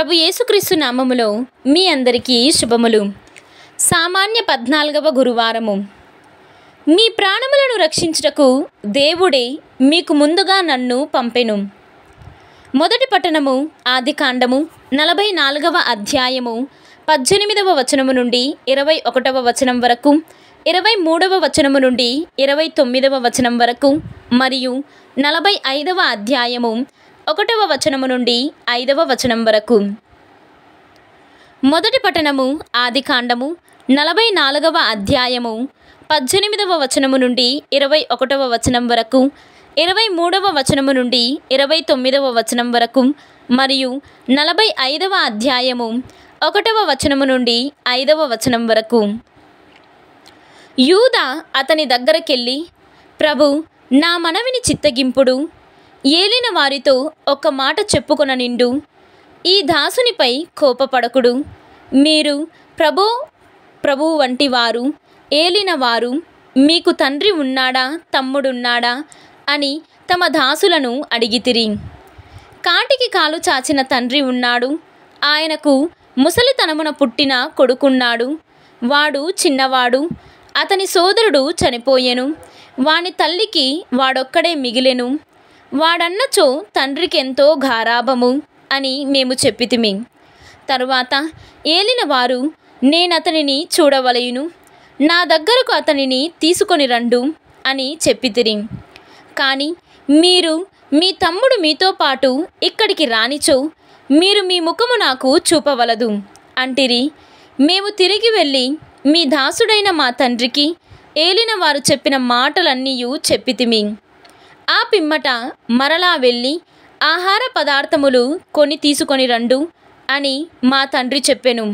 ప్రభు యేసుక్రీస్తు నామములో మీ అందరికీ శుభములు సామాన్య పద్నాలుగవ గురువారము మీ ప్రాణములను రక్షించుటకు దేవుడే మీకు ముందుగా నన్ను పంపెను మొదటి పట్టణము ఆది కాండము నలభై నాలుగవ అధ్యాయము పద్దెనిమిదవ వచనము నుండి ఇరవై ఒకటవ వచనం వరకు ఇరవై మూడవ వచనము నుండి ఇరవై తొమ్మిదవ వచనం వరకు మరియు నలభై ఐదవ అధ్యాయము ఒకటవ వచనము నుండి ఐదవ వచనం వరకు మొదటి పఠనము ఆది కాండము నలభై నాలుగవ అధ్యాయము పద్దెనిమిదవ వచనము నుండి ఇరవై ఒకటవ వచనం వరకు ఇరవై మూడవ వచనము నుండి ఇరవై తొమ్మిదవ వచనం వరకు మరియు నలభై ఐదవ అధ్యాయము ఒకటవ వచనము నుండి ఐదవ వచనం వరకు యూద అతని దగ్గరకెళ్ళి ప్రభు నా మనవిని చిత్తగింపుడు ఏలిన వారితో ఒక మాట చెప్పుకొన నిండు ఈ దాసునిపై కోపపడకుడు మీరు ప్రభో ప్రభు వంటి వారు ఏలిన వారు మీకు తండ్రి ఉన్నాడా తమ్ముడున్నాడా అని తమ దాసులను అడిగితిరి కాటికి కాలు చాచిన తండ్రి ఉన్నాడు ఆయనకు ముసలితనమున పుట్టిన కొడుకున్నాడు వాడు చిన్నవాడు అతని సోదరుడు చనిపోయెను వాని తల్లికి వాడొక్కడే మిగిలెను వాడన్నచో తండ్రికి ఎంతో గారాభము అని మేము చెప్పితిమి తరువాత ఏలిన వారు నేనతనిని చూడవలయును నా దగ్గరకు అతనిని తీసుకొని రండు అని చెప్పితిరి కానీ మీరు మీ తమ్ముడు మీతో పాటు ఇక్కడికి రానిచో మీరు మీ ముఖము నాకు చూపవలదు అంటిరి మేము తిరిగి వెళ్ళి మీ దాసుడైన మా తండ్రికి ఏలిన వారు చెప్పిన మాటలన్నీ చెప్పితిమి ఆ పిమ్మట మరలా వెళ్ళి ఆహార పదార్థములు కొని తీసుకొని రండు అని మా తండ్రి చెప్పెను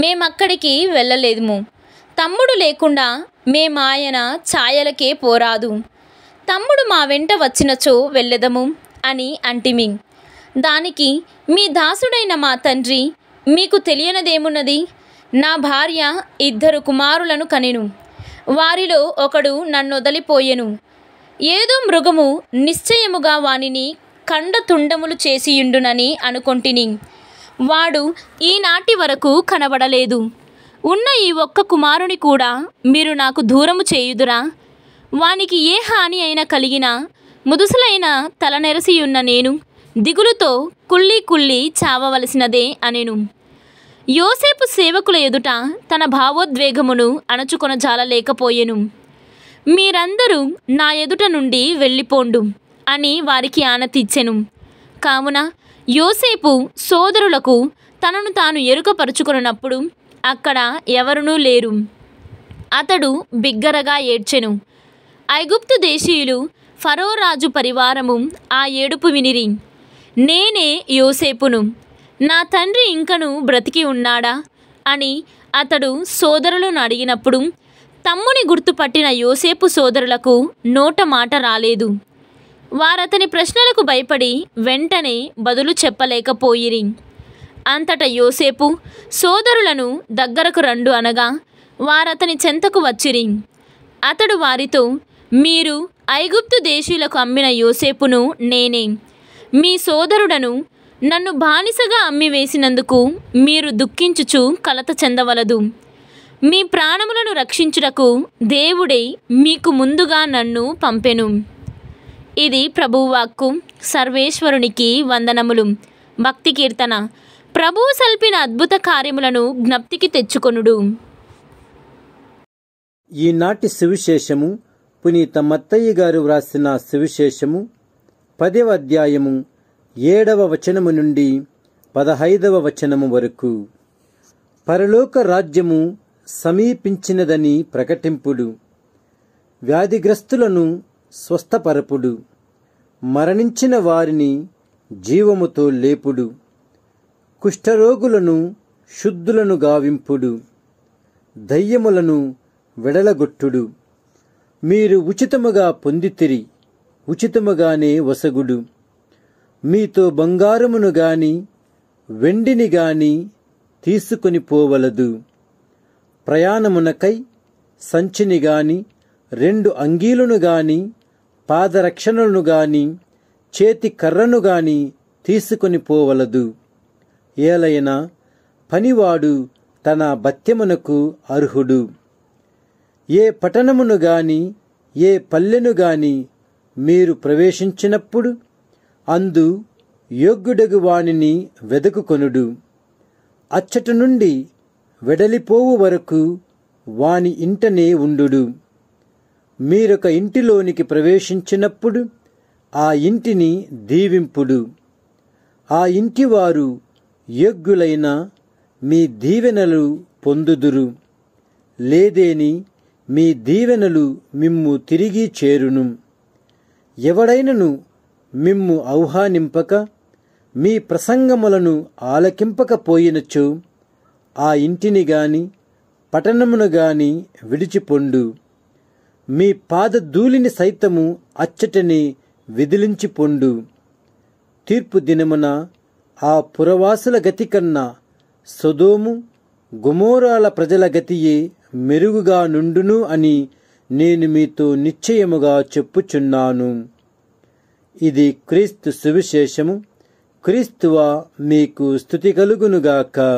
మేమక్కడికి వెళ్ళలేదుము తమ్ముడు లేకుండా మేమాయన ఛాయలకే పోరాదు తమ్ముడు మా వెంట వచ్చినచో వెళ్ళదము అని అంటిమి దానికి మీ దాసుడైన మా తండ్రి మీకు తెలియనదేమున్నది నా భార్య ఇద్దరు కుమారులను కనెను వారిలో ఒకడు నన్ను వదిలిపోయెను ఏదో మృగము నిశ్చయముగా వానిని కండతుండములు చేసియుండునని అనుకొంటిని వాడు ఈనాటి వరకు కనబడలేదు ఉన్న ఈ ఒక్క కుమారుని కూడా మీరు నాకు దూరము చేయుదురా వానికి ఏ హాని అయినా కలిగినా ముదుసలైన తలనెరసియున్న నేను దిగులుతో కుళ్ళి కుళ్ళి చావవలసినదే అనెను యోసేపు సేవకుల ఎదుట తన భావోద్వేగమును అణచుకొన జాలలేకపోయెను మీరందరూ నా ఎదుట నుండి వెళ్ళిపోండు అని వారికి ఆనతిచ్చెను కావున యోసేపు సోదరులకు తనను తాను ఎరుకపరుచుకున్నప్పుడు అక్కడ ఎవరునూ లేరు అతడు బిగ్గరగా ఏడ్చెను ఐగుప్తు దేశీయులు ఫరోరాజు పరివారము ఆ ఏడుపు వినిరి నేనే యోసేపును నా తండ్రి ఇంకను బ్రతికి ఉన్నాడా అని అతడు సోదరులను అడిగినప్పుడు తమ్ముని గుర్తుపట్టిన యోసేపు సోదరులకు నోట మాట రాలేదు వారతని ప్రశ్నలకు భయపడి వెంటనే బదులు చెప్పలేకపోయిరి అంతటా యోసేపు సోదరులను దగ్గరకు రండు అనగా వారతని చెంతకు వచ్చిరి అతడు వారితో మీరు ఐగుప్తు దేశీయులకు అమ్మిన యోసేపును నేనే మీ సోదరుడను నన్ను బానిసగా అమ్మివేసినందుకు మీరు దుఃఖించుచు కలత చెందవలదు మీ ప్రాణములను రక్షించుటకు దేవుడే మీకు ముందుగా నన్ను పంపెను ఇది ప్రభువాక్కు సర్వేశ్వరునికి వందనములు భక్తి కీర్తన ప్రభువు సల్పిన అద్భుత కార్యములను జ్ఞప్తికి తెచ్చుకొనుడు ఈనాటి సువిశేషము పునీత మత్తయ్య గారు వ్రాసిన సువిశేషము పదవ అధ్యాయము ఏడవ వచనము నుండి పదహైదవ వచనము వరకు పరలోక రాజ్యము సమీపించినదని ప్రకటింపుడు వ్యాధిగ్రస్తులను స్వస్థపరపుడు మరణించిన వారిని జీవముతో లేపుడు కుష్ఠరోగులను శుద్ధులను గావింపుడు దయ్యములను వెడలగొట్టుడు మీరు ఉచితముగా పొందితిరి ఉచితముగానే వసగుడు మీతో బంగారమును గాని వెండిని గాని తీసుకొని పోవలదు ప్రయాణమునకై సంచిని గాని రెండు అంగీలను గాని పాదరక్షణలను గాని చేతి కర్రను గాని తీసుకుని పోవలదు ఏలైనా పనివాడు తన బత్యమునకు అర్హుడు ఏ పట్టణమును గాని ఏ పల్లెను గాని మీరు ప్రవేశించినప్పుడు అందు యోగ్యుడగు వాణిని వెదకుకొనుడు అచ్చటి నుండి వెడలిపోవు వరకు వాని ఇంటనే ఉండు మీరొక ఇంటిలోనికి ప్రవేశించినప్పుడు ఆ ఇంటిని దీవింపుడు ఆ ఇంటివారు యోగ్యులైన మీ దీవెనలు పొందుదురు లేదేని మీ దీవెనలు మిమ్ము తిరిగి చేరును ఎవడైనను మిమ్ము ఆహ్వానింపక మీ ప్రసంగములను ఆలకింపకపోయినచో ఆ ఇంటిని గాని పట్టణమును గాని విడిచిపొండు మీ పాద సైతము అచ్చటని విదిలించి పొండు తీర్పు దినమున ఆ పురవాసుల గతి కన్నా సుదోము గుమోరాల ప్రజల గతియే మెరుగుగా నుండును అని నేను మీతో నిశ్చయముగా చెప్పుచున్నాను ఇది క్రీస్తు సువిశేషము క్రీస్తువా మీకు స్థుతి కలుగునుగాక